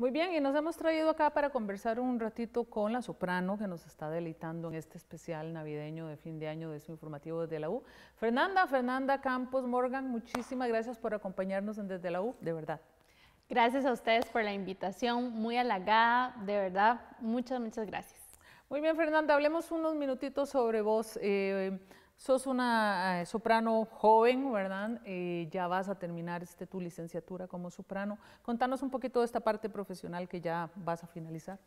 Muy bien, y nos hemos traído acá para conversar un ratito con la soprano que nos está deleitando en este especial navideño de fin de año de su informativo desde la U. Fernanda, Fernanda Campos Morgan, muchísimas gracias por acompañarnos en Desde la U, de verdad. Gracias a ustedes por la invitación, muy halagada, de verdad, muchas, muchas gracias. Muy bien, Fernanda, hablemos unos minutitos sobre vos. Eh, Sos una eh, soprano joven, ¿verdad? Eh, ya vas a terminar este, tu licenciatura como soprano. Contanos un poquito de esta parte profesional que ya vas a finalizar.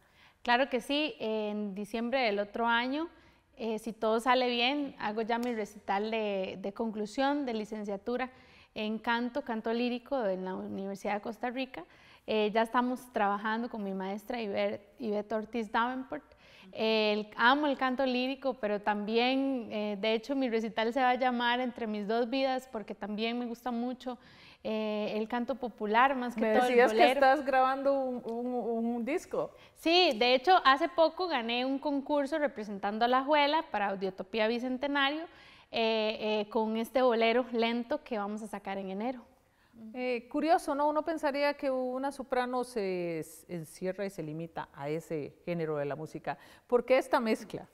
Claro que sí, en diciembre del otro año, eh, si todo sale bien, hago ya mi recital de, de, conclusión de licenciatura en canto, canto lírico de la Universidad de Costa Rica. Eh, ya estamos trabajando con mi maestra Ivette Ortiz Davenport. amo el canto lírico, pero también, eh, de hecho, mi recital se va a llamar Entre mis dos vidas, porque también me gusta mucho eh, el canto popular, más que me todo. Decías el que estás grabando un, un, disco. Sí, de hecho, hace poco gané un concurso representando a la Juela para Audiotopía Bicentenario con este bolero lento que vamos a sacar en enero. Eh, curioso, ¿no? Uno pensaría que una soprano se encierra y se limita a ese género de la música. porque esta mezcla?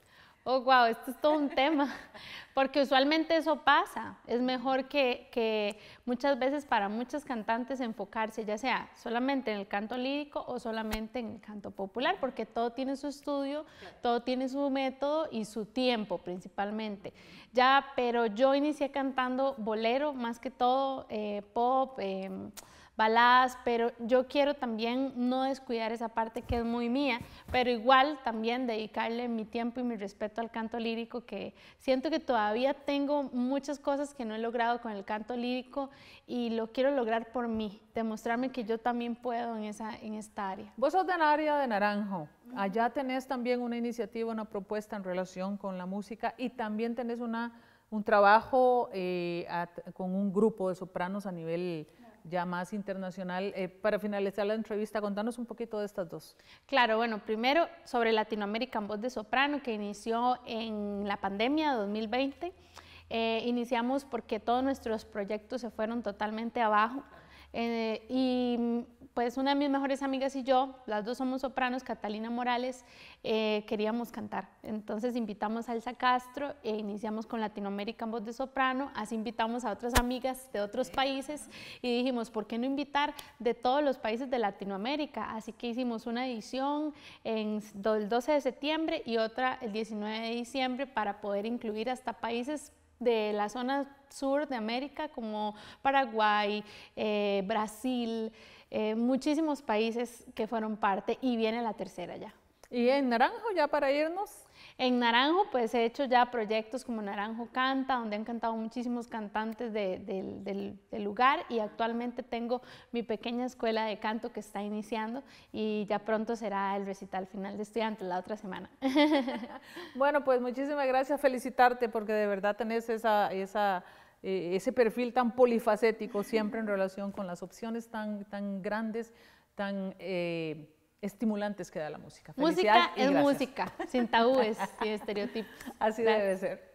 oh, wow, esto es todo un tema, porque usualmente eso pasa. Es mejor que, que, muchas veces para muchas cantantes enfocarse, ya sea solamente en el canto lírico o solamente en el canto popular, porque todo tiene su estudio, todo tiene su método y su tiempo principalmente. Ya, pero yo inicié cantando bolero, más que todo eh, pop. Eh, baladas, pero yo quiero también no descuidar esa parte que es muy mía, pero igual también dedicarle mi tiempo y mi respeto al canto lírico, que siento que todavía tengo muchas cosas que no he logrado con el canto lírico y lo quiero lograr por mí, demostrarme que yo también puedo en, esa, en esta área. Vos sos la área de Naranjo, allá tenés también una iniciativa, una propuesta en relación con la música y también tenés una, un trabajo eh, con un grupo de sopranos a nivel ya más internacional. Eh, para finalizar la entrevista, contanos un poquito de estas dos. Claro, bueno, primero sobre Latinoamérica en voz de soprano, que inició en la pandemia de 2020. Eh, iniciamos porque todos nuestros proyectos se fueron totalmente abajo eh, y pues una de mis mejores amigas y yo, las dos somos sopranos, Catalina Morales, eh, queríamos cantar. Entonces invitamos a Elsa Castro e iniciamos con Latinoamérica en voz de soprano, así invitamos a otras amigas de otros países y dijimos, ¿por qué no invitar de todos los países de Latinoamérica? Así que hicimos una edición en el 12 de septiembre y otra el 19 de diciembre para poder incluir hasta países de la zona sur de América como Paraguay, eh, Brasil. Eh, muchísimos países que fueron parte y viene la tercera ya. ¿Y en Naranjo ya para irnos? En Naranjo pues he hecho ya proyectos como Naranjo Canta, donde han cantado muchísimos cantantes del, lugar y actualmente tengo mi pequeña escuela de canto que está iniciando y ya pronto será el recital final de estudiantes la otra semana. bueno pues muchísimas gracias, felicitarte porque de verdad tenés esa... esa eh, ese perfil tan polifacético siempre en relación con las opciones tan, tan grandes, tan eh, estimulantes que da la música. Música es música, sin tabúes, sin estereotipos. Así debe ser.